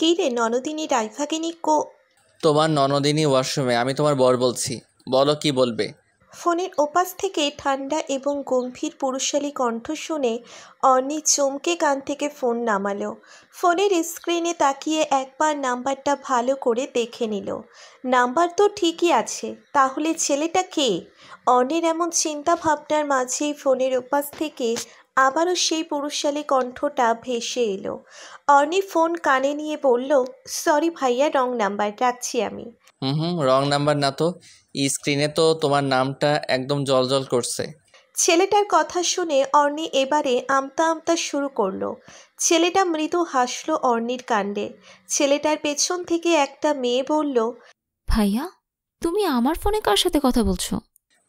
কী রে ননদিনী রাইফাকে কো তোমার ননদিনী ওয়াশরুমে আমি তোমার বর বলছি বলো কি বলবে ফোনের ওপাশ থেকে ঠান্ডা এবং গম্ভীর পুরুষালী কণ্ঠ শুনে অর্নি চমকে কান থেকে ফোন নামালো ফোনের স্ক্রিনে তাকিয়ে একবার নাম্বারটা ভালো করে দেখে নিল নাম্বার তো ঠিকই আছে তাহলে ছেলেটা কে অর্নের এমন চিন্তা ভাবনার মাঝেই ফোনের ওপাশ থেকে আবারও সেই পুরুষশালী কণ্ঠটা ভেসে এলো অর্নি ফোন কানে নিয়ে বলল সরি ভাইয়া রং নাম্বার রাখছি আমি হুম হুম রং নাম্বার না তো স্ক্রিনে তো তোমার নামটা একদম জলজল করছে ছেলেটার কথা শুনে অর্নি এবারে আমতা আমতা শুরু করলো ছেলেটা মৃদু হাসলো অর্নির কাণ্ডে ছেলেটার পেছন থেকে একটা মেয়ে বলল ভাইয়া তুমি আমার ফোনে কার সাথে কথা বলছো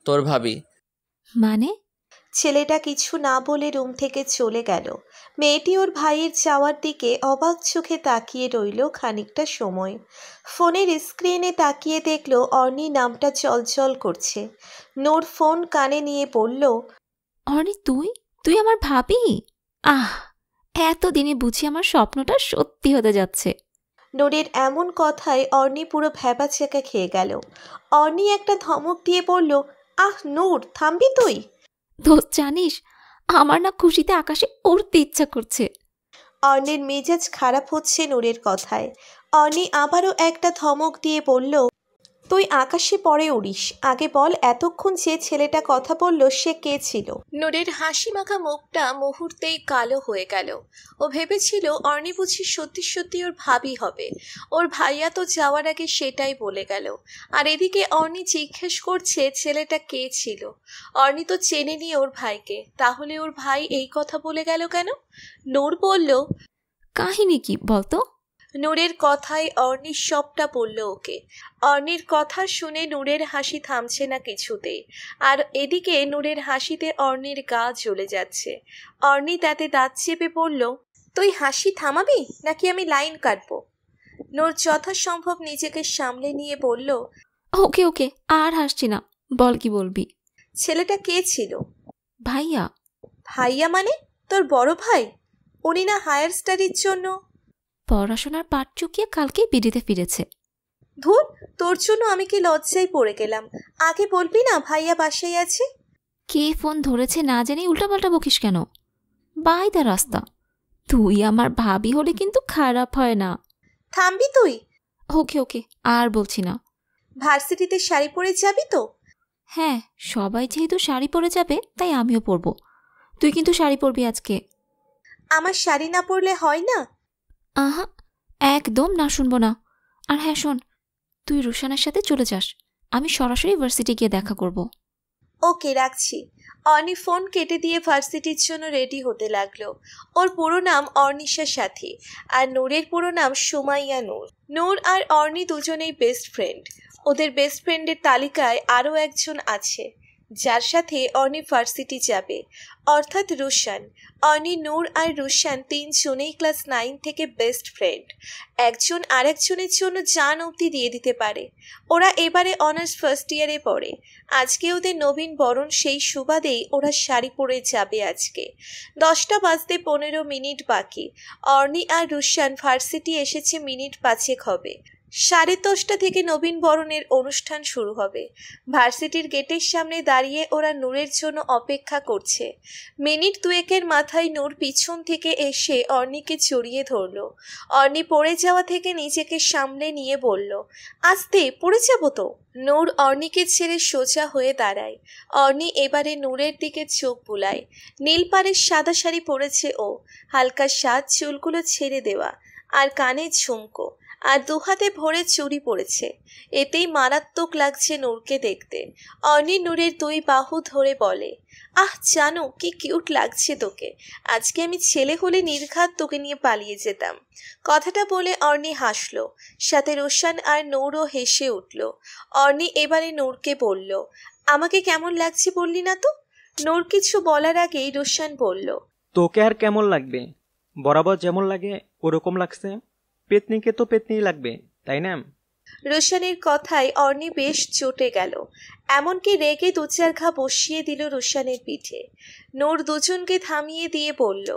তোর ভাবি মানে ছেলেটা কিছু না বলে রুম থেকে চলে গেল মেয়েটি ওর ভাইয়ের যাওয়ার দিকে অবাক চোখে তাকিয়ে রইল খানিকটা সময় ফোনের স্ক্রিনে তাকিয়ে দেখল অর্নি নামটা চলচল করছে নোর ফোন কানে নিয়ে বলল অর্নি তুই তুই আমার ভাবি আহ এতদিনে বুঝি আমার স্বপ্নটা সত্যি হতে যাচ্ছে নোরের এমন কথায় অর্নি পুরো ভ্যাবাচেকা খেয়ে গেল অর্নি একটা ধমক দিয়ে বলল আহ নূর থামবি তুই তো জানিস আমার না খুশিতে আকাশে উড়তে ইচ্ছা করছে অর্ণের মেজাজ খারাপ হচ্ছে নূরের কথায় অর্ণি আবারও একটা ধমক দিয়ে বলল তুই আকাশে পরে উড়িস আগে বল এতক্ষণ যে ছেলেটা কথা বলল সে কে ছিল নোরের হাসি মাখা মুখটা মুহূর্তেই কালো হয়ে গেল ও ভেবেছিল অর্ণি বুঝি সত্যি সত্যি ওর ভাবি হবে ওর ভাইয়া তো যাওয়ার আগে সেটাই বলে গেল আর এদিকে অর্ণি জিজ্ঞেস করছে ছেলেটা কে ছিল অর্ণি তো চেনে নিয়ে ওর ভাইকে তাহলে ওর ভাই এই কথা বলে গেল কেন নোর বলল কাহিনী কি বলতো নূরের কথায় অর্ণির সবটা পড়ল ওকে অর্ণির কথা শুনে নূরের হাসি থামছে না কিছুতে আর এদিকে নূরের হাসিতে অর্ণির গা জ্বলে যাচ্ছে অর্ণি তাতে দাঁত চেপে পড়ল তুই হাসি থামাবি নাকি আমি লাইন কাটবো নূর যথাসম্ভব নিজেকে সামলে নিয়ে বলল ওকে ওকে আর হাসছি না বল কি বলবি ছেলেটা কে ছিল ভাইয়া ভাইয়া মানে তোর বড় ভাই উনি না হায়ার স্টাডির জন্য পড়াশোনার পাট চুকিয়ে কালকেই বিডিতে ফিরেছে ধুর তোর জন্য আমি কি লজ্জায় পড়ে গেলাম আগে বলবি না ভাইয়া বাসেই আছে কে ফোন ধরেছে না জেনে উল্টাপাল্টা বকিস কেন বাই দা রাস্তা তুই আমার ভাবি হলে কিন্তু খারাপ হয় না থামবি তুই ওকে ওকে আর বলছি না ভার্সিটিতে শাড়ি পরে যাবি তো হ্যাঁ সবাই যেহেতু শাড়ি পরে যাবে তাই আমিও পরবো তুই কিন্তু শাড়ি পরবি আজকে আমার শাড়ি না পরলে হয় না আহা একদম না শুনবো না আর হ্যাঁ শোন তুই রুশানার সাথে চলে যাস আমি সরাসরি ভার্সিটি গিয়ে দেখা করব ওকে রাখছি অর্নি ফোন কেটে দিয়ে ভার্সিটির জন্য রেডি হতে লাগলো ওর পুরো নাম অর্নিশা সাথী আর নূরের পুরো নাম সুমাইয়া নূর নূর আর অর্নি দুজনেই বেস্ট ফ্রেন্ড ওদের বেস্ট ফ্রেন্ডের তালিকায় আরও একজন আছে যার সাথে অনি ভার্সিটি যাবে অর্থাৎ রুশান অনি নূর আর রুশান তিনজনেই ক্লাস নাইন থেকে বেস্ট ফ্রেন্ড একজন আরেকজনের জন্য জান অবধি দিয়ে দিতে পারে ওরা এবারে অনার্স ফার্স্ট ইয়ারে পড়ে আজকে ওদের নবীন বরণ সেই সুবাদেই ওরা শাড়ি পরে যাবে আজকে দশটা বাজতে পনেরো মিনিট বাকি অর্নি আর রুশান ভার্সিটি এসেছে মিনিট পাঁচেক হবে সাড়ে দশটা থেকে নবীন বরণের অনুষ্ঠান শুরু হবে ভার্সিটির গেটের সামনে দাঁড়িয়ে ওরা নূরের জন্য অপেক্ষা করছে মিনিট দুয়েকের মাথায় নূর পিছন থেকে এসে অর্নিকে চড়িয়ে ধরল অর্নি পড়ে যাওয়া থেকে নিজেকে সামনে নিয়ে বলল আস্তে পড়ে যাব তো নূর অর্নিকে ছেড়ে সোজা হয়ে দাঁড়ায় অর্নি এবারে নূরের দিকে চোখ বুলায় নীলপাড়ের সাদা শাড়ি পরেছে ও হালকা সাজ চুলগুলো ছেড়ে দেওয়া আর কানে ঝুমকো আর দুহাতে ভরে চুরি পড়েছে এতেই মারাত্মক লাগছে নূরকে দেখতে অনি নূরের দুই বাহু ধরে বলে আহ জানো কি কিউট লাগছে তোকে আজকে আমি ছেলে হলে নির্ঘাত তোকে নিয়ে পালিয়ে যেতাম কথাটা বলে অর্নি হাসলো সাথে রোশান আর নৌরও হেসে উঠল অর্নি এবারে নূরকে বলল আমাকে কেমন লাগছে বললি না তো নূর কিছু বলার আগেই রোশান বলল তোকে আর কেমন লাগবে বরাবর যেমন লাগে ওরকম লাগছে পেতনিকে তো পেতনি লাগবে তাই না রুশানির কথায় অর্নি বেশ চটে গেল এমনকি রেগে দু চার ঘা বসিয়ে দিল রুশানের পিঠে নোর দুজনকে থামিয়ে দিয়ে বলল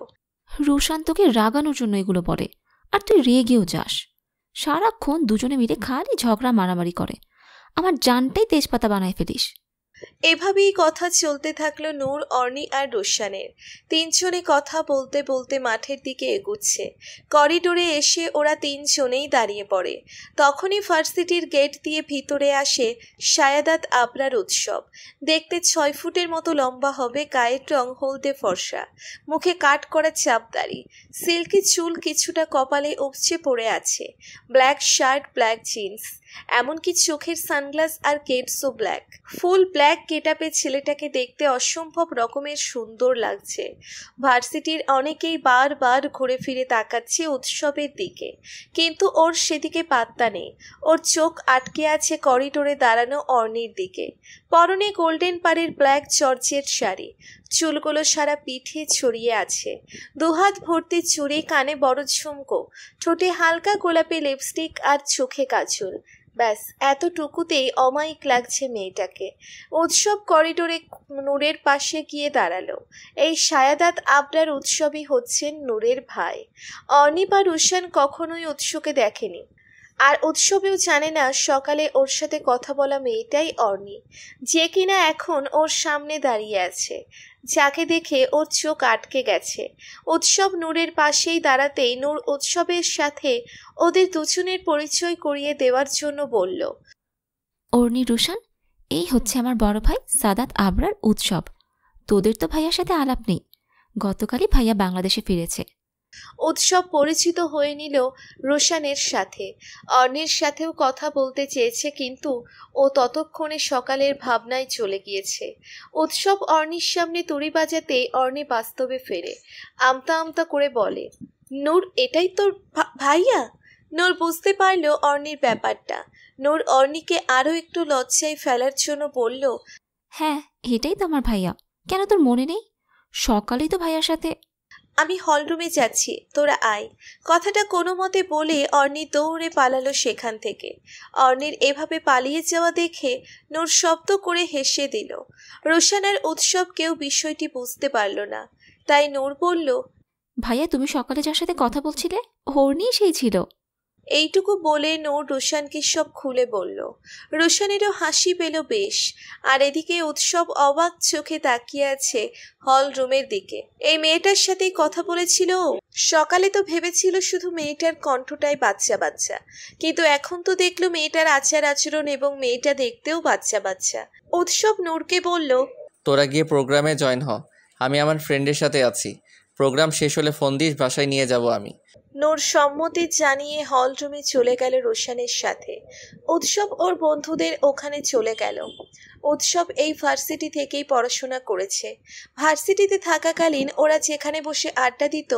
রুশান তোকে রাগানোর জন্য এগুলো পড়ে আর তুই রেগেও যাস সারাক্ষণ দুজনে মিলে খালি ঝগড়া মারামারি করে আমার জানটাই তেজপাতা বানায় ফেলিস এভাবেই কথা চলতে থাকলো নূর অর্নি আর রোশানের তিনজনে কথা বলতে বলতে মাঠের দিকে এগুচ্ছে করিডোরে এসে ওরা তিনজনেই দাঁড়িয়ে পড়ে তখনই ফার্সিটির গেট দিয়ে ভিতরে আসে সায়াদাত আবরার উৎসব দেখতে ছয় ফুটের মতো লম্বা হবে গায়ের রং হলদে ফর্সা মুখে কাট করা চাপদারি সিল্কি চুল কিছুটা কপালে উপচে পড়ে আছে ব্ল্যাক শার্ট ব্ল্যাক জিন্স এমনকি চোখের সানগ্লাস আর কেটসও ব্ল্যাক ফুল ব্ল্যাক কেটাপে ছেলেটাকে দেখতে অসম্ভব রকমের সুন্দর লাগছে ভার্সিটির অনেকেই বারবার ঘুরে ফিরে তাকাচ্ছে উৎসবের দিকে কিন্তু ওর সেদিকে পাত্তা নেই ওর চোখ আটকে আছে করিডোরে দাঁড়ানো অর্ণির দিকে পরনে গোল্ডেন পাড়ের ব্ল্যাক চর্চের শাড়ি চুলগুলো সারা পিঠে ছড়িয়ে আছে দুহাত ভর্তি চুড়ি কানে বড় ঝুমকো ঠোঁটে হালকা গোলাপি লিপস্টিক আর চোখে কাজল ব্যাস এতটুকুতেই অমায়িক লাগছে মেয়েটাকে উৎসব করিডোরে নূরের পাশে গিয়ে দাঁড়ালো এই সায়াদাত আবরার উৎসবই হচ্ছেন নূরের ভাই অনিপা রুশান কখনোই উৎসকে দেখেনি আর উৎসবেও জানে না সকালে ওর সাথে কথা বলা মেয়েটাই অর্নি যে কিনা এখন ওর সামনে দাঁড়িয়ে আছে যাকে দেখে ওর চোখ আটকে গেছে উৎসব নূরের পাশেই দাঁড়াতেই নূর উৎসবের সাথে ওদের দুজনের পরিচয় করিয়ে দেওয়ার জন্য বলল অর্নি রুশান এই হচ্ছে আমার বড় ভাই সাদাত আবরার উৎসব তোদের তো ভাইয়ার সাথে আলাপ নেই গতকালই ভাইয়া বাংলাদেশে ফিরেছে উৎসব পরিচিত হয়ে নিল রোশানের সাথে অর্ণের সাথেও কথা বলতে চেয়েছে কিন্তু ও ততক্ষণে সকালের ভাবনায় চলে গিয়েছে উৎসব অর্ণির সামনে তুড়ি বাজাতে অর্ণে বাস্তবে ফেরে আমতা আমতা করে বলে নূর এটাই তোর ভাইয়া নূর বুঝতে পারল অর্ণির ব্যাপারটা নূর অর্ণিকে আরও একটু লজ্জায় ফেলার জন্য বলল হ্যাঁ এটাই তো আমার ভাইয়া কেন তোর মনে নেই সকালেই তো ভাইয়ার সাথে আমি হলরুমে যাচ্ছি তোরা আয় কথাটা কোনো মতে বলে অর্ণি দৌড়ে পালালো সেখান থেকে অর্ণির এভাবে পালিয়ে যাওয়া দেখে নোর শব্দ করে হেসে দিল রোশানার উৎসব কেউ বিষয়টি বুঝতে পারল না তাই নোর বলল ভাইয়া তুমি সকালে যার সাথে কথা বলছিলে হর্ণি সেই ছিল এইটুকু বলে নূর রোশানকে সব খুলে বলল রোশানেরও হাসি পেল বেশ আর এদিকে উৎসব অবাক চোখে তাকিয়ে আছে হল রুমের দিকে এই মেয়েটার সাথেই কথা বলেছিল সকালে তো ভেবেছিল শুধু মেয়েটার কণ্ঠটাই বাচ্চা বাচ্চা কিন্তু এখন তো দেখলো মেয়েটার আচার আচরণ এবং মেয়েটা দেখতেও বাচ্চা বাচ্চা উৎসব নূরকে বলল তোরা গিয়ে প্রোগ্রামে জয়েন হ আমি আমার ফ্রেন্ডের সাথে আছি প্রোগ্রাম শেষ হলে ফোন দিস বাসায় নিয়ে যাব আমি নোর সম্মতি জানিয়ে হলরুমে চলে গেল রোশানের সাথে উৎসব ওর বন্ধুদের ওখানে চলে গেল উৎসব এই ভার্সিটি থেকেই পড়াশোনা করেছে ভার্সিটিতে থাকাকালীন ওরা যেখানে বসে আড্ডা দিত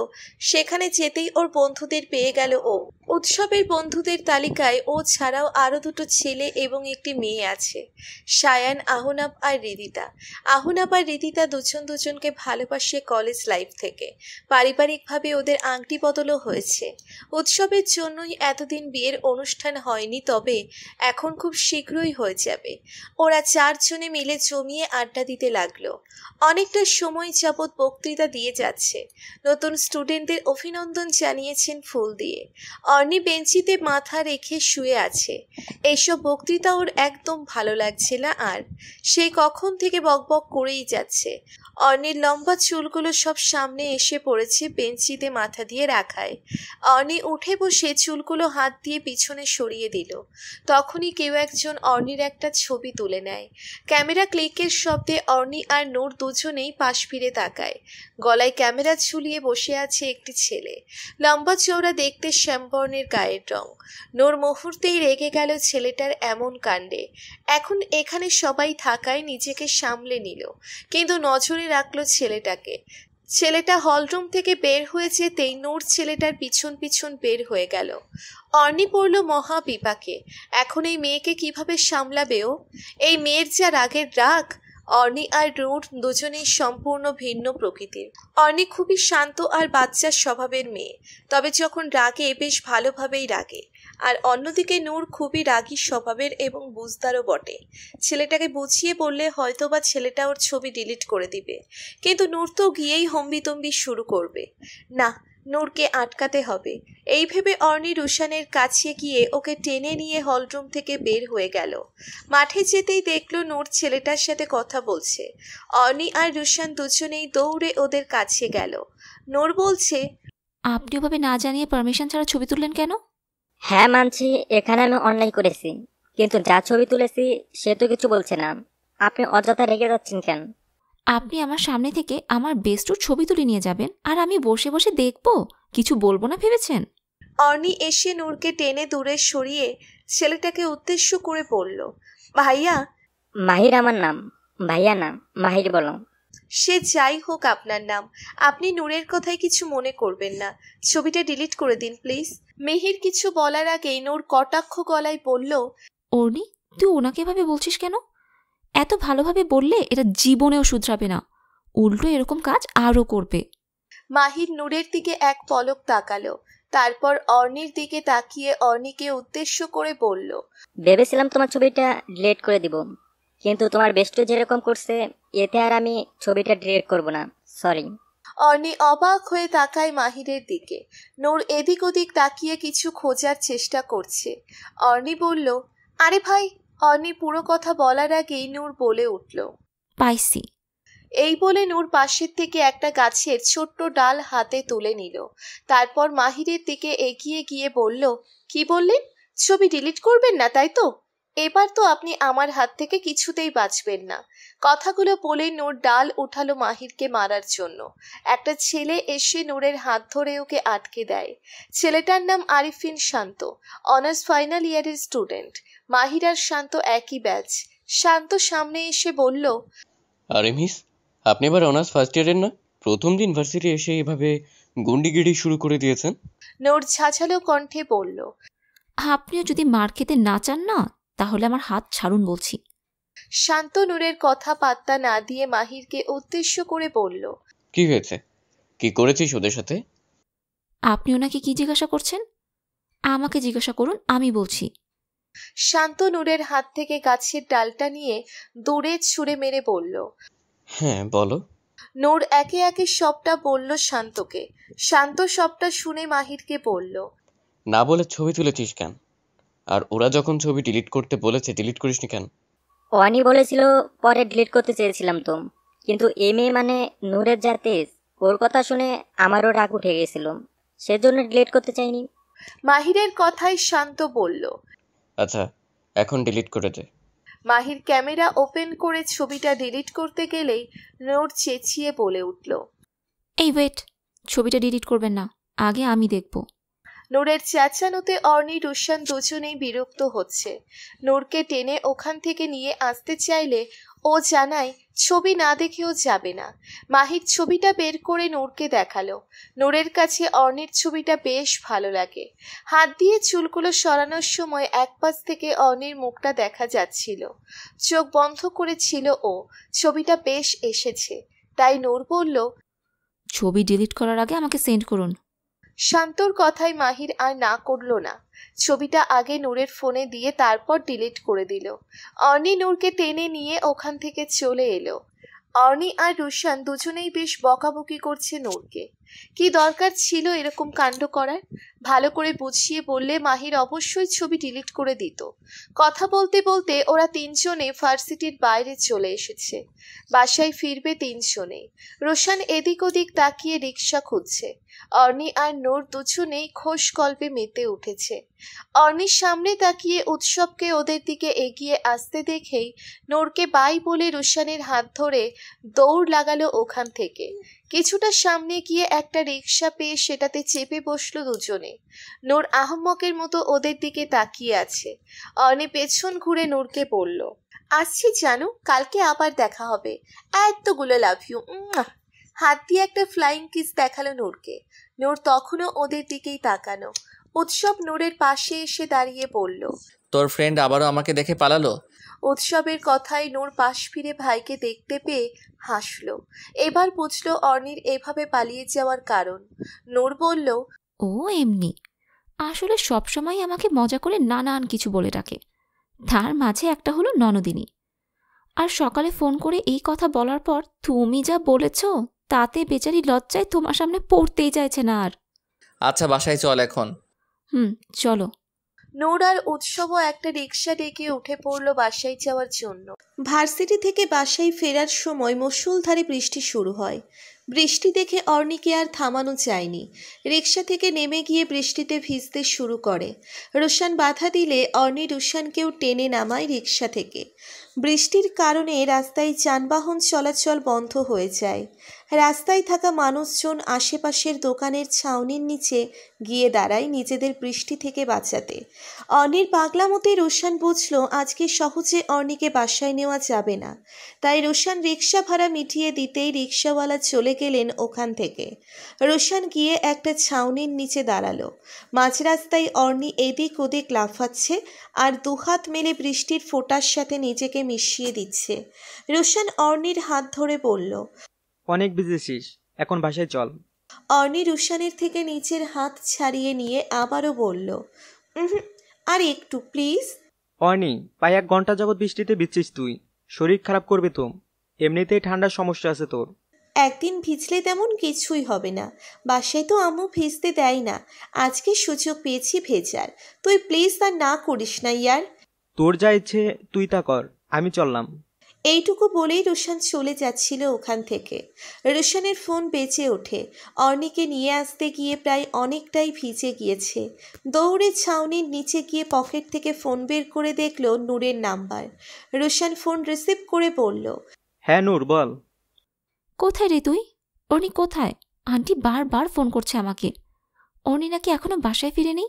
সেখানে যেতেই ওর বন্ধুদের পেয়ে গেল ও উৎসবের বন্ধুদের তালিকায় ও ছাড়াও আরও দুটো ছেলে এবং একটি মেয়ে আছে সায়ান আহনাব আর রিদিতা আহনাব আর রিদিতা দুজন দুজনকে ভালোবাসে কলেজ লাইফ থেকে পারিবারিকভাবে ওদের আংটি বদলও হয়েছে উৎসবের জন্যই এতদিন বিয়ের অনুষ্ঠান হয়নি তবে এখন খুব শীঘ্রই হয়ে যাবে ওরা চার চারজনে মিলে জমিয়ে আড্ডা দিতে লাগলো অনেকটা সময় যাবৎ বক্তৃতা দিয়ে যাচ্ছে নতুন স্টুডেন্টদের অভিনন্দন জানিয়েছেন ফুল দিয়ে অর্নি বেঞ্চিতে মাথা রেখে শুয়ে আছে এইসব বক্তৃতা ওর একদম ভালো লাগছে না আর সে কখন থেকে বকবক করেই যাচ্ছে অর্ণির লম্বা চুলগুলো সব সামনে এসে পড়েছে বেঞ্চিতে মাথা দিয়ে রাখায় অর্ণি উঠে বসে চুলগুলো হাত দিয়ে পিছনে সরিয়ে দিল তখনই কেউ একজন অর্ণির একটা ছবি তুলে নেয় ক্যামেরা ক্লিকের শব্দে অর্ণি আর নোর দুজনেই পাশ ফিরে তাকায় গলায় ক্যামেরা ঝুলিয়ে বসে আছে একটি ছেলে লম্বা চৌড়া দেখতে শ্যামবর্ণের গায়ের রং নোর মুহূর্তেই রেগে গেল ছেলেটার এমন কাণ্ডে এখন এখানে সবাই থাকায় নিজেকে সামলে নিল কিন্তু নজরে ধরে রাখলো ছেলেটাকে ছেলেটা হলরুম থেকে বের হয়েছে তেই নোর ছেলেটার পিছন পিছন বের হয়ে গেল অর্নি পড়ল মহা বিপাকে এখন এই মেয়েকে কিভাবে সামলাবেও এই মেয়ের যা রাগের রাগ অর্নি আর রুট দুজনেই সম্পূর্ণ ভিন্ন প্রকৃতির অর্নি খুবই শান্ত আর বাচ্চার স্বভাবের মেয়ে তবে যখন রাগে বেশ ভালোভাবেই রাগে আর অন্যদিকে নূর খুবই রাগী স্বভাবের এবং বুঝদারও বটে ছেলেটাকে বুঝিয়ে বললে হয়তো বা ছেলেটা ওর ছবি ডিলিট করে দিবে কিন্তু নূর তো গিয়েই হম্বিতম্বি শুরু করবে না নূরকে আটকাতে হবে এই ভেবে অর্নি রুশানের কাছে গিয়ে ওকে টেনে নিয়ে হলরুম থেকে বের হয়ে গেল মাঠে যেতেই দেখলো নূর ছেলেটার সাথে কথা বলছে অর্নি আর রুশান দুজনেই দৌড়ে ওদের কাছে গেল নূর বলছে আপনি ওভাবে না জানিয়ে পারমিশন ছাড়া ছবি তুললেন কেন হ্যাঁ মানছি এখানে আমি অন্যায় করেছি কিন্তু যা ছবি তুলেছি সে তো কিছু বলছে না আপনি অযথা রেগে যাচ্ছেন কেন আপনি আমার সামনে থেকে আমার বেস্টুর ছবি তুলে নিয়ে যাবেন আর আমি বসে বসে দেখব কিছু বলবো না ভেবেছেন অর্নি এসে নূরকে টেনে দূরে সরিয়ে ছেলেটাকে উদ্দেশ্য করে বলল ভাইয়া মাহির আমার নাম ভাইয়া না মাহির বলো সে যাই হোক আপনার নাম আপনি নূরের কথায় কিছু মনে করবেন না ছবিটা ডিলিট করে দিন প্লিজ মেহির কিছু বলার আগেই নূর কটাক্ষ গলায় বলল অর্নি তুই ওনাকে এভাবে বলছিস কেন এত ভালোভাবে বললে এটা জীবনেও শুধরাবে না উল্টো এরকম কাজ আরও করবে মাহির নূরের দিকে এক পলক তাকালো তারপর অর্নির দিকে তাকিয়ে অর্ণিকে উদ্দেশ্য করে বলল ভেবেছিলাম তোমার ছবিটা ডিলেট করে দিব কিন্তু তোমার বেস্টু যেরকম করছে এতে আর আমি ছবিটা ডিলেট করব না সরি অর্নি অবাক হয়ে তাকায় মাহিরের দিকে নূর এদিক ওদিক তাকিয়ে কিছু খোঁজার চেষ্টা করছে অর্নি বলল আরে ভাই অর্নি পুরো কথা বলার আগেই নূর বলে উঠল পাইসি এই বলে নূর পাশের থেকে একটা গাছের ছোট্ট ডাল হাতে তুলে নিল তারপর মাহিরের দিকে এগিয়ে গিয়ে বলল কি বললেন ছবি ডিলিট করবেন না তাই তো এবার তো আপনি আমার হাত থেকে কিছুতেই বাঁচবেন না কথাগুলো বলে নূর ডাল উঠালো মাহিরকে মারার জন্য একটা ছেলে এসে নূরের হাত ধরে ওকে আটকে দেয় ছেলেটার নাম আরিফিন শান্ত অনার্স ফাইনাল ইয়ারের স্টুডেন্ট মাহির আর শান্ত একই ব্যাচ শান্ত সামনে এসে বলল আরে মিস আপনি এবার অনার্স ফার্স্ট ইয়ারের না প্রথম দিন ভার্সিটি এসে এভাবে গুন্ডিগিড়ি শুরু করে দিয়েছেন নূর ঝাঁঝালো কণ্ঠে বলল আপনিও যদি মার্কেটে না চান না তাহলে আমার হাত ছাড়ুন বলছি শান্ত নূরের কথা পাত্তা না দিয়ে মাহিরকে উদ্দেশ্য করে বলল কি হয়েছে কি করেছিস ওদের সাথে আপনি ওনাকে কি জিজ্ঞাসা করছেন আমাকে জিজ্ঞাসা করুন আমি বলছি শান্ত নূরের হাত থেকে গাছের ডালটা নিয়ে দৌড়ে ছুঁড়ে মেরে বলল হ্যাঁ বলো নূর একে একে সবটা বলল শান্তকে শান্ত সবটা শুনে মাহিরকে বলল না বলে ছবি তুলেছিস কেন আর ওরা যখন ছবি ডিলিট করতে বলেছে ডিলিট করিসনি কেন ওয়ানি বলেছিল পরে ডিলিট করতে চেয়েছিলাম তো কিন্তু এম এ মানে নূরের যা তেজ ওর কথা শুনে আমারও রাগ উঠে গেছিল সেজন্য ডিলিট করতে চাইনি মাহিরের কথাই শান্ত বলল আচ্ছা এখন ডিলিট করে দে মাহির ক্যামেরা ওপেন করে ছবিটা ডিলিট করতে গেলেই নোর চেঁচিয়ে বলে উঠল এই ওয়েট ছবিটা ডিলিট করবেন না আগে আমি দেখব নোরের চেঁচানোতে অর্নি রুশান দুজনেই বিরক্ত হচ্ছে নোরকে টেনে ওখান থেকে নিয়ে আসতে চাইলে ও জানায় ছবি না দেখেও যাবে না মাহির ছবিটা বের করে নোরকে দেখালো নোরের কাছে অর্ণের ছবিটা বেশ ভালো লাগে হাত দিয়ে চুলগুলো সরানোর সময় এক পাশ থেকে অর্ণের মুখটা দেখা যাচ্ছিল চোখ বন্ধ করেছিল ও ছবিটা বেশ এসেছে তাই নোর বলল ছবি ডিলিট করার আগে আমাকে সেন্ড করুন শান্তর কথায় মাহির আর না করল না ছবিটা আগে নূরের ফোনে দিয়ে তারপর ডিলিট করে দিল অর্নি নূরকে টেনে নিয়ে ওখান থেকে চলে এলো অর্নি আর রুশান দুজনেই বেশ বকাবকি করছে নূরকে কি দরকার ছিল এরকম কাণ্ড করার ভালো করে বুঝিয়ে বললে মাহির অবশ্যই ছবি ডিলিট করে দিত কথা বলতে বলতে ওরা তিনজনে ফার্সিটির বাইরে চলে এসেছে বাসায় ফিরবে তিনজনে রোশান এদিক ওদিক তাকিয়ে রিক্সা খুঁজছে অর্নি আর নোর দুজনেই খোশ কল্পে মেতে উঠেছে অর্নির সামনে তাকিয়ে উৎসবকে ওদের দিকে এগিয়ে আসতে দেখেই নোরকে বাই বলে রোশানের হাত ধরে দৌড় লাগালো ওখান থেকে কিছুটা সামনে গিয়ে একটা রিক্সা পেয়ে সেটাতে চেপে বসল দুজনে নূর আহম্মকের মতো ওদের দিকে তাকিয়ে আছে অনে পেছন ঘুরে নূরকে বলল আসছি জানো কালকে আবার দেখা হবে এতগুলো লাভ ইউ হাত দিয়ে একটা ফ্লাইং কিস দেখালো নূরকে নূর তখনও ওদের দিকেই তাকানো উৎসব নূরের পাশে এসে দাঁড়িয়ে পড়লো তোর ফ্রেন্ড আবারও আমাকে দেখে পালালো উৎসবের কথায় নূর পাশ ফিরে ভাইকে দেখতে পেয়ে হাসল এবার বুঝল অর্ণির এভাবে পালিয়ে যাওয়ার কারণ নূর বলল ও এমনি আসলে সবসময় আমাকে মজা করে নানান কিছু বলে ডাকে তার মাঝে একটা হলো ননদিনী আর সকালে ফোন করে এই কথা বলার পর তুমি যা বলেছ তাতে বেচারি লজ্জায় তোমার সামনে পড়তেই চাইছে না আর আচ্ছা বাসায় চল এখন হুম চলো নোরার উৎসবও একটা রিক্সা ডেকে উঠে পড়ল বাসায় যাওয়ার জন্য ভার্সিটি থেকে বাসায় ফেরার সময় মুসুলধারে বৃষ্টি শুরু হয় বৃষ্টি দেখে অর্ণিকে আর থামানো যায়নি রিক্সা থেকে নেমে গিয়ে বৃষ্টিতে ভিজতে শুরু করে রোশান বাধা দিলে অর্ণি রোশানকেও টেনে নামায় রিক্সা থেকে বৃষ্টির কারণে রাস্তায় যানবাহন চলাচল বন্ধ হয়ে যায় রাস্তায় থাকা মানুষজন আশেপাশের দোকানের ছাউনির নিচে গিয়ে দাঁড়ায় নিজেদের বৃষ্টি থেকে বাঁচাতে অর্ণির মতে রোশান বুঝল আজকে সহজে অর্ণিকে বাসায় নেওয়া যাবে না তাই রোশান রিক্সা ভাড়া মিটিয়ে দিতেই রিক্সাওয়ালা চলে গেলেন ওখান থেকে রোশান গিয়ে একটা ছাউনির নিচে দাঁড়ালো মাঝ রাস্তায় অর্ণি এদিক ওদিক লাফাচ্ছে আর দুহাত মেলে বৃষ্টির ফোটার সাথে নিজেকে মিশিয়ে দিচ্ছে রোশান অর্ণির হাত ধরে বলল অনেক বিজেছিস এখন ভাষায় চল অর্নি রুশানের থেকে নিচের হাত ছাড়িয়ে নিয়ে আবারও বলল আর একটু প্লিজ অর্নি প্রায় এক ঘন্টা জগৎ বৃষ্টিতে ভিজছিস তুই শরীর খারাপ করবে তো এমনিতেই ঠান্ডার সমস্যা আছে তোর একদিন ভিজলে তেমন কিছুই হবে না বাসায় তো আম্মু ভিজতে দেয় না আজকে সুযোগ পেয়েছি ভেজার তুই প্লিজ তা না করিস না ইয়ার তোর যা ইচ্ছে তুই তা কর আমি চললাম এইটুকু বলেই রোশান চলে যাচ্ছিল ওখান থেকে রোশানের ফোন বেঁচে ওঠে অর্নিকে নিয়ে আসতে গিয়ে প্রায় অনেকটাই ভিজে গিয়েছে দৌড়ে ছাউনির নিচে গিয়ে পকেট থেকে ফোন বের করে দেখল নূরের নাম্বার রোশান ফোন রিসিভ করে বলল হ্যাঁ নূর বল কোথায় রে তুই অর্নি কোথায় আন্টি বারবার ফোন করছে আমাকে অর্নি নাকি এখনো বাসায় ফিরেনি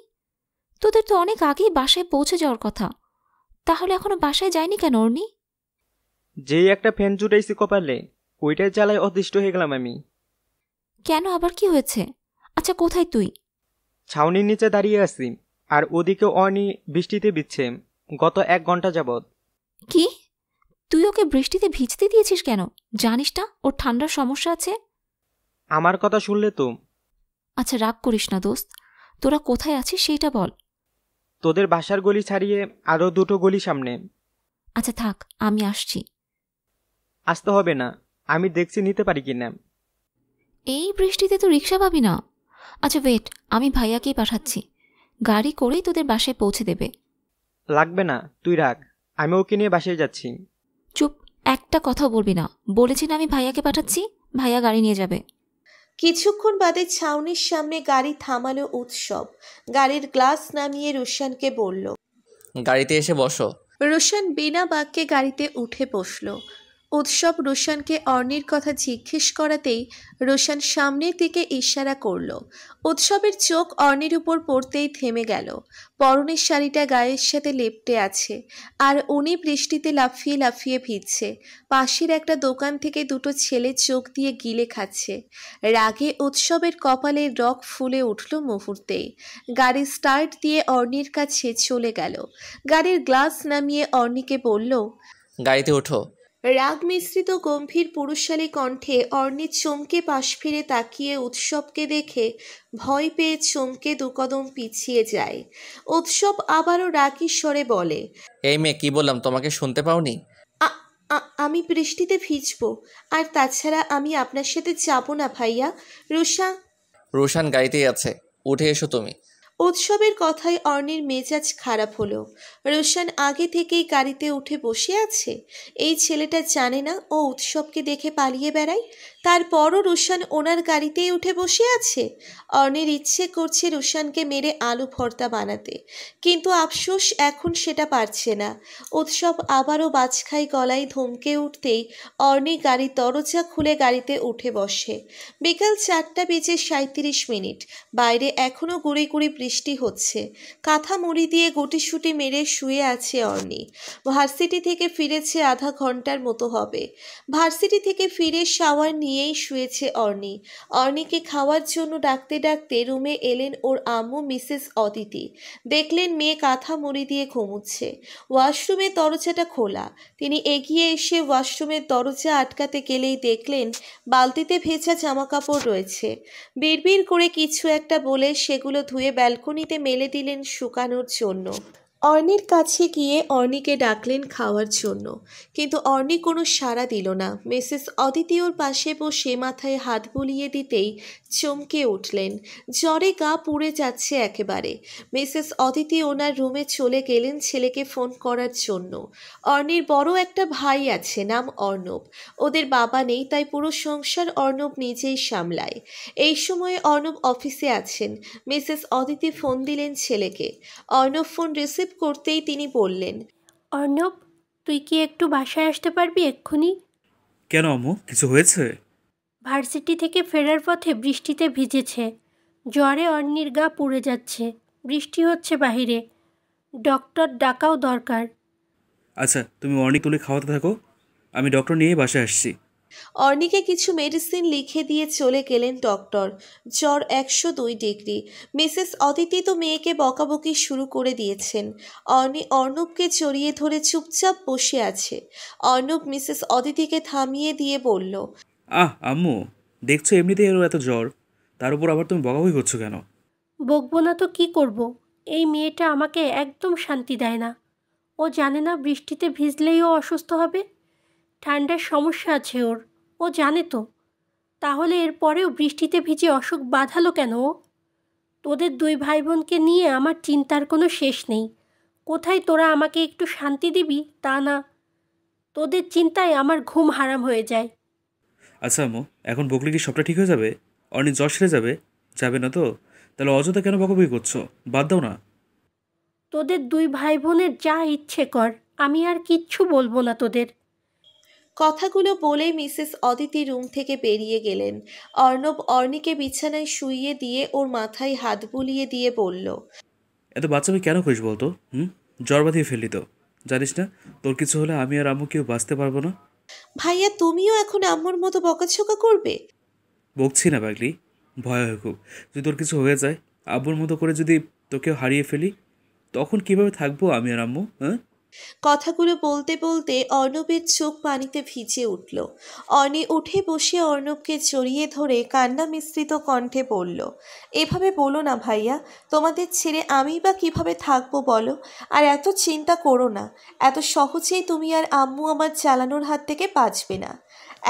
তোদের তো অনেক আগেই বাসায় পৌঁছে যাওয়ার কথা তাহলে এখনো বাসায় যায়নি কেন অর্নি যেই একটা ফ্যান জুটাইছি কপালে ওইটাই জ্বালায় অদৃষ্ট হয়ে গেলাম আমি কেন আবার কি হয়েছে আচ্ছা কোথায় তুই ছাউনির নিচে দাঁড়িয়ে আছি আর ওদিকে অনি বৃষ্টিতে ভিজছে গত এক ঘন্টা যাবৎ কি তুই ওকে বৃষ্টিতে ভিজতে দিয়েছিস কেন জানিস না ওর ঠান্ডার সমস্যা আছে আমার কথা শুনলে তো আচ্ছা রাগ করিস না দোস্ত তোরা কোথায় আছিস সেইটা বল তোদের বাসার গলি ছাড়িয়ে আরও দুটো গলি সামনে আচ্ছা থাক আমি আসছি আসতে হবে না আমি দেখছি নিতে পারি কিনা এই বৃষ্টিতে তো রিক্সা পাবি না আচ্ছা ওয়েট আমি ভাইয়াকেই পাঠাচ্ছি গাড়ি করেই তোদের বাসায় পৌঁছে দেবে লাগবে না তুই রাখ আমি ওকে নিয়ে বাসায় যাচ্ছি চুপ একটা কথা বলবি না বলেছি না আমি ভাইয়াকে পাঠাচ্ছি ভাইয়া গাড়ি নিয়ে যাবে কিছুক্ষণ বাদে ছাউনির সামনে গাড়ি থামানো উৎসব গাড়ির গ্লাস নামিয়ে রুশানকে বলল গাড়িতে এসে বসো রুশান বিনা বাক্যে গাড়িতে উঠে বসলো উৎসব রোশানকে অর্ণির কথা জিজ্ঞেস করাতেই রোশান সামনের দিকে ইশারা করল উৎসবের চোখ অর্ণির উপর পড়তেই থেমে গেল পরনের শাড়িটা গায়ের সাথে লেপটে আছে আর উনি বৃষ্টিতে লাফিয়ে লাফিয়ে ভিজছে পাশের একটা দোকান থেকে দুটো ছেলে চোখ দিয়ে গিলে খাচ্ছে রাগে উৎসবের কপালে রক ফুলে উঠল মুহূর্তেই গাড়ি স্টার্ট দিয়ে অর্ণির কাছে চলে গেল গাড়ির গ্লাস নামিয়ে অর্ণিকে বলল গাড়িতে ওঠো রাগ মিশ্রিত গম্ভীর পুরুষালী কণ্ঠে অর্ণি চমকে পাশ ফিরে তাকিয়ে উৎসবকে দেখে ভয় পেয়ে চমকে দুকদম পিছিয়ে যায় উৎসব আবারও রাগী স্বরে বলে এই মেয়ে কি বললাম তোমাকে শুনতে পাওনি আমি বৃষ্টিতে ভিজব আর তাছাড়া আমি আপনার সাথে যাব না ভাইয়া রুষা রোশান গাড়িতেই আছে উঠে এসো তুমি উৎসবের কথায় অর্ণের মেজাজ খারাপ হলো রোশান আগে থেকেই গাড়িতে উঠে বসে আছে এই ছেলেটা জানে না ও উৎসবকে দেখে পালিয়ে বেড়ায় তারপরও রুশান ওনার গাড়িতেই উঠে বসে আছে অর্ণের ইচ্ছে করছে রুশানকে মেরে আলু ভর্তা বানাতে কিন্তু আফসোস এখন সেটা পারছে না উৎসব আবারও বাছখাই গলায় ধমকে উঠতেই অর্ণি গাড়ি দরজা খুলে গাড়িতে উঠে বসে বিকাল চারটা বেজে সাঁত্রিশ মিনিট বাইরে এখনও গুঁড়ি গুড়ি বৃষ্টি হচ্ছে কাঁথা মুড়ি দিয়ে গুটিসুটি মেরে শুয়ে আছে অর্ণি ভার্সিটি থেকে ফিরেছে আধা ঘন্টার মতো হবে ভার্সিটি থেকে ফিরে শাওয়ার নিয়ে নিয়েই শুয়েছে অর্নি অর্নিকে খাওয়ার জন্য ডাকতে ডাকতে রুমে এলেন ওর আম্মু মিসেস অদিতি দেখলেন মেয়ে কাঁথা মুড়ি দিয়ে ঘুমুচ্ছে ওয়াশরুমের দরজাটা খোলা তিনি এগিয়ে এসে ওয়াশরুমের দরজা আটকাতে গেলেই দেখলেন বালতিতে ভেজা জামাকাপড় রয়েছে বিড়বিড় করে কিছু একটা বলে সেগুলো ধুয়ে ব্যালকনিতে মেলে দিলেন শুকানোর জন্য অর্ণির কাছে গিয়ে অর্ণিকে ডাকলেন খাওয়ার জন্য কিন্তু অর্ণি কোনো সাড়া দিল না মিসেস অদিতীয়র পাশে বসে মাথায় হাত বুলিয়ে দিতেই চমকে উঠলেন জ্বরে গা পুড়ে যাচ্ছে একেবারে মিসেস অদিতি ওনার রুমে চলে গেলেন ছেলেকে ফোন করার জন্য অর্ণির বড় একটা ভাই আছে নাম অর্ণব ওদের বাবা নেই তাই পুরো সংসার অর্ণব নিজেই সামলায় এই সময়ে অর্ণব অফিসে আছেন মিসেস অদিতি ফোন দিলেন ছেলেকে অর্ণব ফোন রিসিভ করতেই তিনি বললেন অর্ণব তুই কি একটু বাসায় আসতে পারবি এক্ষুনি কেন অমু কিছু হয়েছে ভার্সিটি থেকে ফেরার পথে বৃষ্টিতে ভিজেছে জ্বরে অর্ণির গা পুড়ে যাচ্ছে বৃষ্টি হচ্ছে বাহিরে ডক্টর ডাকাও দরকার আচ্ছা তুমি অর্ণি তুলে খাওয়াতে থাকো আমি ডক্টর নিয়ে বাসায় আসছি অর্নিকে কিছু মেডিসিন লিখে দিয়ে চলে গেলেন ডক্টর জ্বর একশো দুই ডিগ্রি মিসেস অদিতি তো মেয়েকে বকাবকি শুরু করে দিয়েছেন অর্নি অর্ণবকে চড়িয়ে ধরে চুপচাপ বসে আছে অর্ণব মিসেস অদিতিকে থামিয়ে দিয়ে বলল আহ আম্মু দেখছো এমনিতেই এর এত জ্বর তার উপর আবার তুমি বকাবকি করছো কেন বকবো না তো কি করব। এই মেয়েটা আমাকে একদম শান্তি দেয় না ও জানে না বৃষ্টিতে ভিজলেই ও অসুস্থ হবে ঠান্ডার সমস্যা আছে ওর ও জানে তো তাহলে এরপরেও বৃষ্টিতে ভিজে অসুখ বাঁধালো কেন তোদের দুই ভাই বোনকে নিয়ে আমার চিন্তার কোনো শেষ নেই কোথায় তোরা আমাকে একটু শান্তি দিবি তা না তোদের চিন্তায় আমার ঘুম হারাম হয়ে যায় আচ্ছা মো এখন বকলে কি সবটা ঠিক হয়ে যাবে অনেক জ্বর সেরে যাবে যাবে না তো তাহলে অযথা কেন বকবকি করছো বাদ দাও না তোদের দুই ভাই বোনের যা ইচ্ছে কর আমি আর কিচ্ছু বলবো না তোদের কথাগুলো বলে মিসেস অদিতি রুম থেকে বেরিয়ে গেলেন অর্ণব অর্ণিকে বিছানায় শুইয়ে দিয়ে ওর মাথায় হাত বুলিয়ে দিয়ে বলল এত বাচ্চা কেন করিস বলতো হুম জ্বর বাঁধিয়ে ফেললি তো জানিস না তোর কিছু হলে আমি আর আম্মু কেউ বাঁচতে পারবো না ভাইয়া তুমিও এখন আম্মুর মতো বকাছোকা করবে বকছি না বাগলি ভয় হয় খুব যদি তোর কিছু হয়ে যায় আব্বুর মতো করে যদি তোকেও হারিয়ে ফেলি তখন কিভাবে থাকবো আমি আর আম্মু হ্যাঁ কথাগুলো বলতে বলতে অর্ণবের চোখ পানিতে ভিজে উঠল অর্ণি উঠে বসে অর্ণবকে জড়িয়ে ধরে কান্না মিশ্রিত কণ্ঠে বলল এভাবে বলো না ভাইয়া তোমাদের ছেড়ে আমি বা কিভাবে থাকবো বলো আর এত চিন্তা করো না এত সহজেই তুমি আর আম্মু আমার চালানোর হাত থেকে বাঁচবে না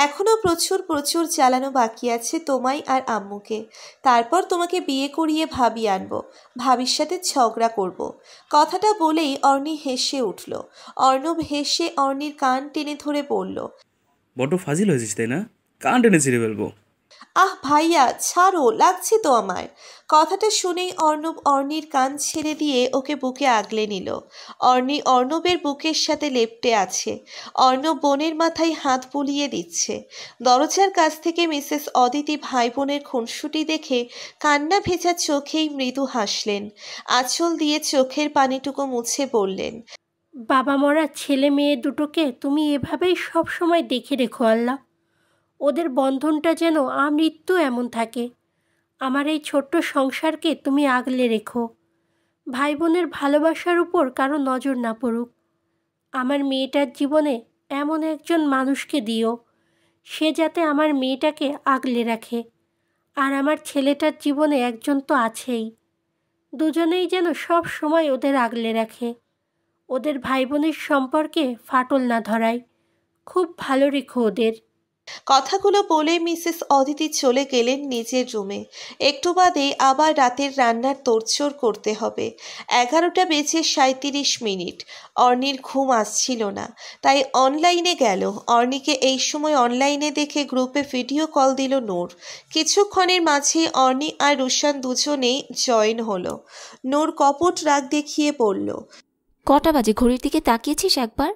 এখনও প্রচুর প্রচুর চালানো বাকি আছে তোমায় আর আম্মুকে তারপর তোমাকে বিয়ে করিয়ে ভাবি আনবো ভাবির সাথে ঝগড়া করব। কথাটা বলেই অর্ণি হেসে উঠল অর্ণব হেসে অর্ণির কান টেনে ধরে পড়ল বড্ড ফাজিল হয়েছিস তাই না কান টেনে ছিঁড়ে ফেলবো আহ ভাইয়া ছাড়ো লাগছে তো আমার কথাটা শুনেই অর্ণব অর্ণির কান ছেড়ে দিয়ে ওকে বুকে আগলে নিল অর্ণি অর্ণবের বুকের সাথে লেপটে আছে অর্ণব বোনের মাথায় হাত বুলিয়ে দিচ্ছে দরজার কাছ থেকে মিসেস অদিতি ভাই বোনের খুনসুটি দেখে কান্না ভেজা চোখেই মৃদু হাসলেন আঁচল দিয়ে চোখের পানিটুকু মুছে বললেন বাবা মরা ছেলে মেয়ে দুটোকে তুমি এভাবেই সবসময় দেখে রেখো আল্লাহ ওদের বন্ধনটা যেন আমৃত্যু এমন থাকে আমার এই ছোট্ট সংসারকে তুমি আগলে রেখো ভাই বোনের ভালোবাসার উপর কারো নজর না পড়ুক আমার মেয়েটার জীবনে এমন একজন মানুষকে দিও সে যাতে আমার মেয়েটাকে আগলে রাখে আর আমার ছেলেটার জীবনে একজন তো আছেই দুজনেই যেন সব সময় ওদের আগলে রাখে ওদের ভাই বোনের সম্পর্কে ফাটল না ধরায় খুব ভালো রেখো ওদের কথাগুলো বলে মিসেস অদিতি চলে গেলেন নিজের রুমে একটু বাদে আবার রাতের রান্নার তোড়চড় করতে হবে এগারোটা বেজে সাঁত্রিশ মিনিট অর্নির ঘুম আসছিল না তাই অনলাইনে গেল অর্নিকে এই সময় অনলাইনে দেখে গ্রুপে ভিডিও কল দিল নূর কিছুক্ষণের মাঝে অর্নি আর রুশান দুজনেই জয়েন হলো নূর কপট রাগ দেখিয়ে বলল কটা বাজে ঘড়ির দিকে তাকিয়েছিস একবার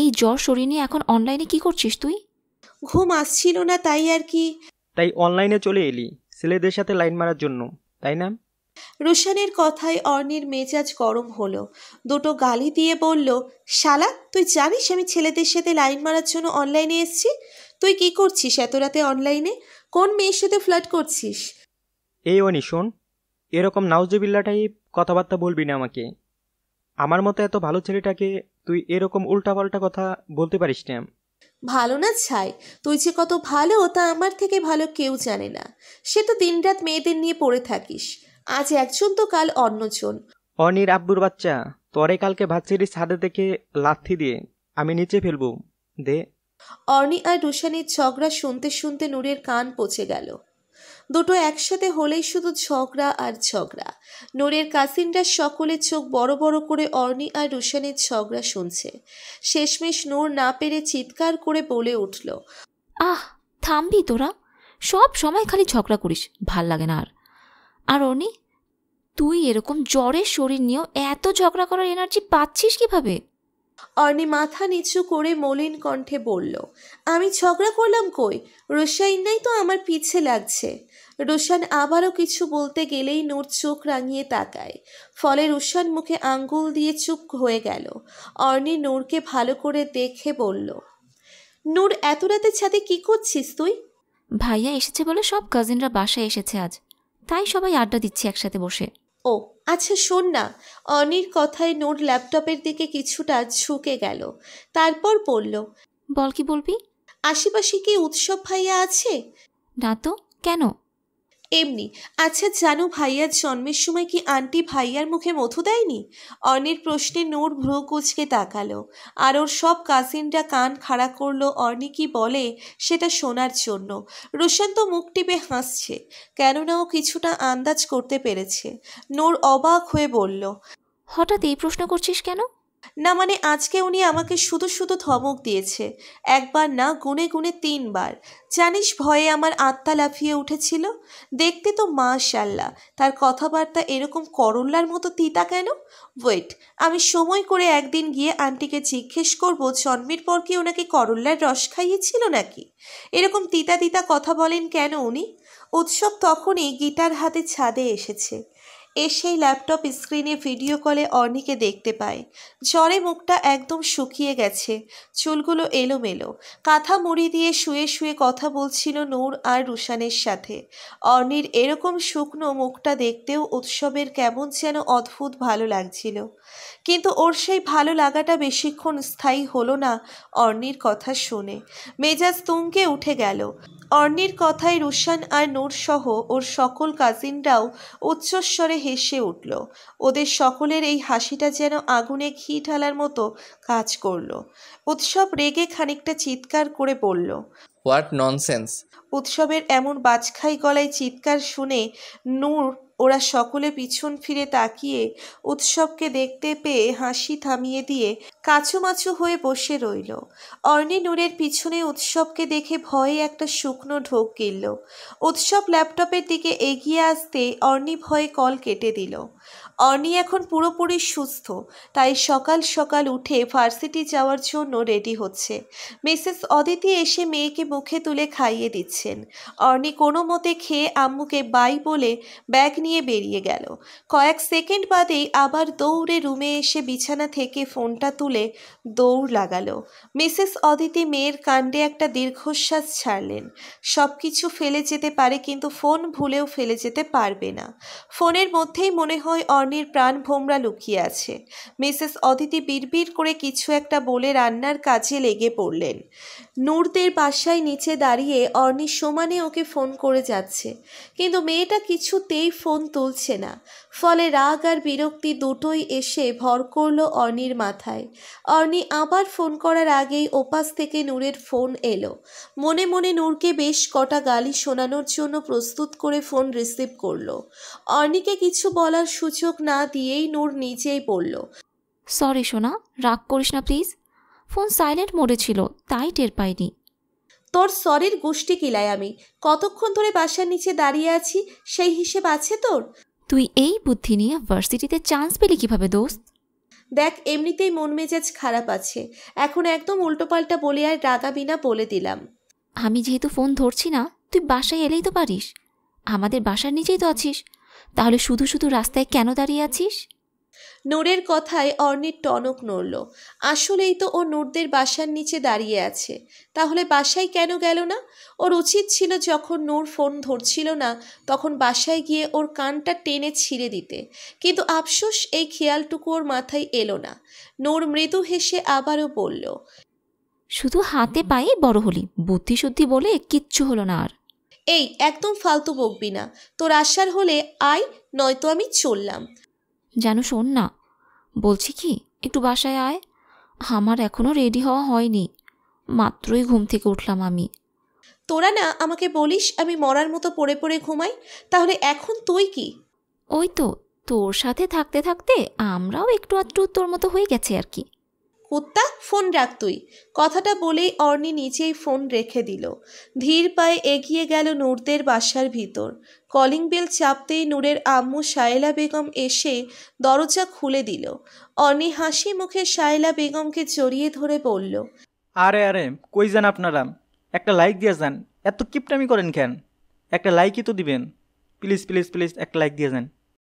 এই জ্বর শরীর নিয়ে এখন অনলাইনে কি করছিস তুই ঘুম আসছিল না তাই আর কি তাই অনলাইনে চলে এলি ছেলেদের সাথে লাইন মারার জন্য তাই না রোশানের কথায় অর্ণের মেজাজ গরম হলো দুটো গালি দিয়ে বলল শালা তুই জানিস আমি ছেলেদের সাথে লাইন মারার জন্য অনলাইনে এসছি তুই কি করছিস এত রাতে অনলাইনে কোন মেয়ের সাথে ফ্লার্ট করছিস এই অনি শোন এরকম নাউজবিল্লাটাই কথাবার্তা বলবি না আমাকে আমার মতো এত ভালো ছেলেটাকে তুই এরকম উল্টাপাল্টা কথা বলতে পারিস না ভালো না ছাই তুই যে কত ভালো তা আমার থেকে ভালো কেউ জানে না সে তো দিনরাত মেয়েদের নিয়ে পড়ে থাকিস আজ একজন তো কাল অন্যজন অনির আব্বুর বাচ্চা তরে কালকে ভাচ্ছিরি ছাদে থেকে লাথি দিয়ে আমি নিচে ফেলবো দে অর্নি আর রুশানির ঝগড়া শুনতে শুনতে নূরের কান পচে গেল দুটো একসাথে হলেই শুধু ঝগড়া আর ঝগড়া নোরের কাসিনরা সকলের চোখ বড় বড় করে অর্নি আর রুশানের ঝগড়া শুনছে শেষমেশ নূর না পেরে চিৎকার করে বলে উঠল আহ থামবি তোরা সব সময় খালি ঝগড়া করিস ভাল লাগে না আর আর অর্নি তুই এরকম জ্বরের শরীর নিয়েও এত ঝগড়া করার এনার্জি পাচ্ছিস কিভাবে অর্ণি মাথা নিচু করে মলিন কণ্ঠে বলল আমি ঝগড়া করলাম কই রোসাইন্নাই তো আমার পিছে লাগছে রুশান আবারও কিছু বলতে গেলেই নূর চোখ রাঙিয়ে তাকায় ফলে রুশান মুখে আঙ্গুল দিয়ে চুপ হয়ে গেল অর্ণি নূরকে ভালো করে দেখে বলল নূর এত রাতে ছাদে কি করছিস তুই ভাইয়া এসেছে বলে সব কাজিনরা বাসায় এসেছে আজ তাই সবাই আড্ডা দিচ্ছি একসাথে বসে ও আচ্ছা শোন না অনির কথায় নোট ল্যাপটপের দিকে কিছুটা ঝুঁকে গেল তারপর বলল বল কি বলবি আশেপাশে কি উৎসব ভাইয়া আছে না তো কেন এমনি আচ্ছা জানো ভাইয়ার জন্মের সময় কি আন্টি ভাইয়ার মুখে মধু দেয়নি অর্ণের প্রশ্নে নোর ভ্রো কুচকে তাকালো আর ওর সব কাজিনরা কান খাড়া করলো অর্ণি কি বলে সেটা শোনার জন্য রোশন তো মুখ টিপে হাসছে কেননা ও কিছুটা আন্দাজ করতে পেরেছে নোর অবাক হয়ে বলল হঠাৎ এই প্রশ্ন করছিস কেন না মানে আজকে উনি আমাকে শুধু শুধু ধমক দিয়েছে একবার না গুনে গুনে তিনবার জানিস ভয়ে আমার আত্মা লাফিয়ে উঠেছিল দেখতে তো শাল্লা তার কথাবার্তা এরকম করল্লার মতো তিতা কেন ওয়েট আমি সময় করে একদিন গিয়ে আন্টিকে জিজ্ঞেস করবো জন্মের পর কি ওনাকে করল্লার রস খাইয়েছিল নাকি এরকম তিতা তিতা কথা বলেন কেন উনি উৎসব তখনই গিটার হাতে ছাদে এসেছে এসেই ল্যাপটপ স্ক্রিনে ভিডিও কলে অর্নিকে দেখতে পায় জ্বরে মুখটা একদম শুকিয়ে গেছে চুলগুলো এলোমেলো কাঁথা মুড়ি দিয়ে শুয়ে শুয়ে কথা বলছিল নূর আর রুশানের সাথে অর্নির এরকম শুকনো মুখটা দেখতেও উৎসবের কেমন যেন অদ্ভুত ভালো লাগছিল কিন্তু ওর সেই ভালো লাগাটা বেশিক্ষণ স্থায়ী হলো না অর্নির কথা শুনে মেজাজ তুঙ্গে উঠে গেল অর্ণির কথায় রুশান আর নূরসহ ওর সকল কাজিনরাও উচ্চস্বরে হেসে উঠল ওদের সকলের এই হাসিটা যেন আগুনে ঘি ঢালার মতো কাজ করল উৎসব রেগে খানিকটা চিৎকার করে বলল হোয়াট ননসেন্স উৎসবের এমন বাজখাই গলায় চিৎকার শুনে নূর ওরা সকলে পিছন ফিরে তাকিয়ে উৎসবকে দেখতে পেয়ে হাসি থামিয়ে দিয়ে কাচুমাচু হয়ে বসে রইল অর্ণি নূরের পিছনে উৎসবকে দেখে ভয়ে একটা শুকনো ঢোক গিলল উৎসব ল্যাপটপের দিকে এগিয়ে আসতে অর্ণি ভয়ে কল কেটে দিল অর্নি এখন পুরোপুরি সুস্থ তাই সকাল সকাল উঠে ভার্সিটি যাওয়ার জন্য রেডি হচ্ছে মিসেস অদিতি এসে মেয়েকে মুখে তুলে খাইয়ে দিচ্ছেন অর্নি কোনো মতে খেয়ে আম্মুকে বাই বলে ব্যাগ নিয়ে বেরিয়ে গেল কয়েক সেকেন্ড বাদেই আবার দৌড়ে রুমে এসে বিছানা থেকে ফোনটা তুলে দৌড় লাগালো মিসেস অদিতি মেয়ের কাণ্ডে একটা দীর্ঘশ্বাস ছাড়লেন সব কিছু ফেলে যেতে পারে কিন্তু ফোন ভুলেও ফেলে যেতে পারবে না ফোনের মধ্যেই মনে হয় অর্নি তরুণীর প্রাণ ভোমরা লুকিয়ে আছে মিসেস অদিতি বিড়বিড় করে কিছু একটা বলে রান্নার কাজে লেগে পড়লেন নূরদের বাসায় নিচে দাঁড়িয়ে অর্ণি সমানে ওকে ফোন করে যাচ্ছে কিন্তু মেয়েটা কিছুতেই ফোন তুলছে না ফলে রাগ আর বিরক্তি দুটোই এসে ভর করল অর্নির মাথায় অর্নি আবার ফোন করার আগেই ওপাস থেকে নূরের ফোন এলো মনে মনে নূরকে বেশ কটা গালি শোনানোর জন্য প্রস্তুত করে ফোন রিসিভ করল অর্নিকে কিছু বলার সুযোগ না দিয়েই নূর নিজেই বলল সরি সোনা রাগ করিস না প্লিজ ফোন সাইলেন্ট মোডে ছিল তাই টের পাইনি তোর সরের গোষ্ঠী কিলাই আমি কতক্ষণ ধরে বাসার নিচে দাঁড়িয়ে আছি সেই হিসেব আছে তোর তুই এই বুদ্ধি নিয়ে ভার্সিটিতে চান্স পেলি কিভাবে দোস্ত দেখ এমনিতেই মন মেজাজ খারাপ আছে এখন একদম উল্টোপাল্টা বলে আর রাগাবি না বলে দিলাম আমি যেহেতু ফোন ধরছি না তুই বাসায় এলেই তো পারিস আমাদের বাসার নিচেই তো আছিস তাহলে শুধু শুধু রাস্তায় কেন দাঁড়িয়ে আছিস নূরের কথায় অর্ণির টনক নড়ল আসলেই তো ও নূরদের বাসার নিচে দাঁড়িয়ে আছে তাহলে বাসায় কেন গেল না ওর উচিত ছিল যখন নূর ফোন ধরছিল না তখন বাসায় গিয়ে ওর কানটা টেনে ছিঁড়ে দিতে কিন্তু আফসোস এই খেয়ালটুকু ওর মাথায় এলো না নূর মৃদু হেসে আবারও বলল শুধু হাতে পায়ে বড় হলি বুদ্ধি শুদ্ধি বলে কিচ্ছু হলো না আর এই একদম ফালতু বকবি না তোর আসার হলে আয় নয়তো আমি চললাম যেন শোন না বলছি কি একটু বাসায় আয় আমার এখনও রেডি হওয়া হয়নি মাত্রই ঘুম থেকে উঠলাম আমি তোরা না আমাকে বলিস আমি মরার মতো পড়ে পড়ে ঘুমাই তাহলে এখন তুই কি ওই তো তোর সাথে থাকতে থাকতে আমরাও একটু আধটু তোর মতো হয়ে গেছে আর কি কুত্তা ফোন রাখ তুই কথাটা বলেই অর্নি নিচেই ফোন রেখে দিল ধীর পায়ে এগিয়ে গেল নূরদের বাসার ভিতর কলিং বেল চাপতেই নূরের আম্মু সায়লা বেগম এসে দরজা খুলে দিল অর্নি হাসি মুখে সায়লা বেগমকে জড়িয়ে ধরে বলল আরে আরে কই যান আপনারা একটা লাইক দিয়ে যান এত কিপটামি করেন কেন একটা লাইকই তো দিবেন প্লিজ প্লিজ প্লিজ একটা লাইক দিয়ে যান